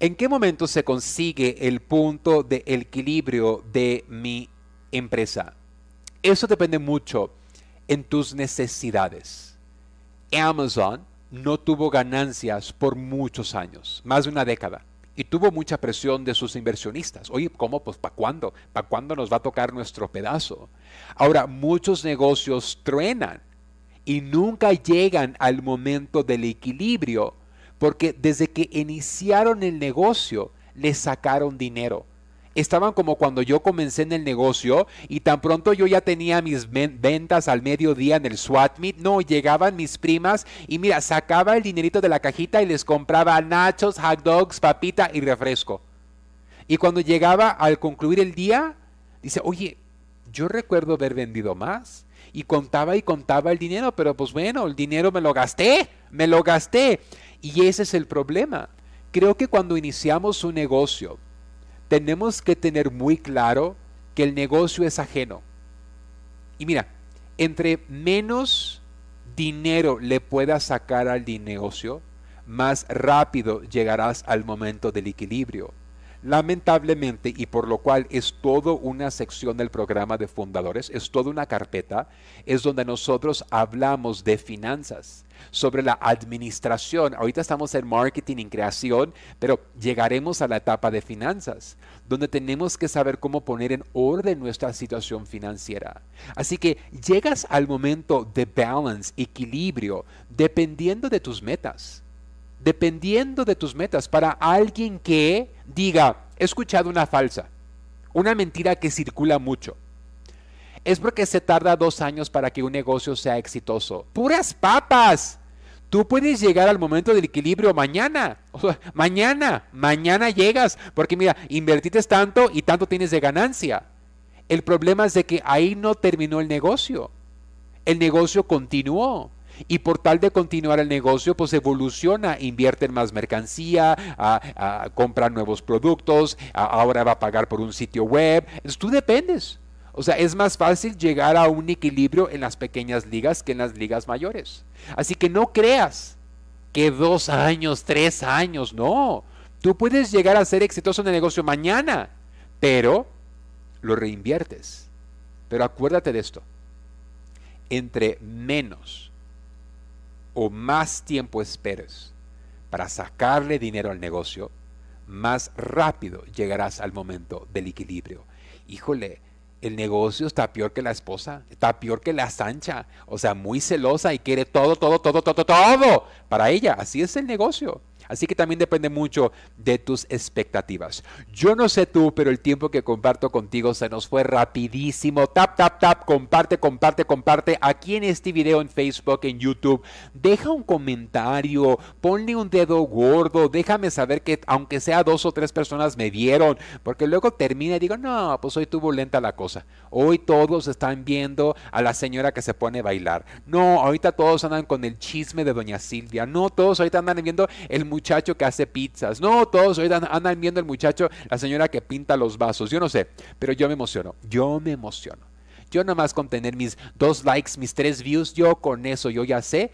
¿En qué momento se consigue el punto de equilibrio de mi empresa? Eso depende mucho en tus necesidades. Amazon no tuvo ganancias por muchos años, más de una década, y tuvo mucha presión de sus inversionistas. Oye, ¿cómo? Pues ¿para cuándo? ¿Para cuándo nos va a tocar nuestro pedazo? Ahora, muchos negocios truenan y nunca llegan al momento del equilibrio porque desde que iniciaron el negocio les sacaron dinero. Estaban como cuando yo comencé en el negocio y tan pronto yo ya tenía mis ventas al mediodía en el SWAT meet. No, llegaban mis primas y mira, sacaba el dinerito de la cajita y les compraba nachos, hot dogs, papita y refresco. Y cuando llegaba al concluir el día, dice, oye, yo recuerdo haber vendido más. Y contaba y contaba el dinero, pero pues bueno, el dinero me lo gasté, me lo gasté. Y ese es el problema. Creo que cuando iniciamos un negocio, tenemos que tener muy claro que el negocio es ajeno. Y mira, entre menos dinero le puedas sacar al negocio, más rápido llegarás al momento del equilibrio. Lamentablemente, y por lo cual es todo una sección del programa de fundadores, es toda una carpeta, es donde nosotros hablamos de finanzas, sobre la administración. Ahorita estamos en marketing, en creación, pero llegaremos a la etapa de finanzas, donde tenemos que saber cómo poner en orden nuestra situación financiera. Así que llegas al momento de balance, equilibrio, dependiendo de tus metas. Dependiendo de tus metas, para alguien que diga, he escuchado una falsa, una mentira que circula mucho, es porque se tarda dos años para que un negocio sea exitoso. ¡Puras papas! Tú puedes llegar al momento del equilibrio mañana. mañana, mañana llegas. Porque mira, invertiste tanto y tanto tienes de ganancia. El problema es de que ahí no terminó el negocio. El negocio continuó. Y por tal de continuar el negocio, pues evoluciona, invierte en más mercancía, compra nuevos productos, ahora va a pagar por un sitio web. Entonces tú dependes. O sea, es más fácil llegar a un equilibrio en las pequeñas ligas que en las ligas mayores. Así que no creas que dos años, tres años, no. Tú puedes llegar a ser exitoso en el negocio mañana, pero lo reinviertes. Pero acuérdate de esto. Entre menos o más tiempo esperes para sacarle dinero al negocio, más rápido llegarás al momento del equilibrio. Híjole, el negocio está peor que la esposa, está peor que la Sancha, o sea, muy celosa y quiere todo, todo, todo, todo, todo para ella. Así es el negocio. Así que también depende mucho de tus expectativas. Yo no sé tú, pero el tiempo que comparto contigo se nos fue rapidísimo. Tap, tap, tap, comparte, comparte, comparte. Aquí en este video en Facebook, en YouTube, deja un comentario, ponle un dedo gordo, déjame saber que aunque sea dos o tres personas me vieron, porque luego termina y digo, no, pues hoy lenta la cosa. Hoy todos están viendo a la señora que se pone a bailar. No, ahorita todos andan con el chisme de doña Silvia. No, todos ahorita andan viendo el muchacho que hace pizzas. No, todos hoy andan viendo el muchacho, la señora que pinta los vasos. Yo no sé, pero yo me emociono. Yo me emociono. Yo nada más con tener mis dos likes, mis tres views, yo con eso, yo ya sé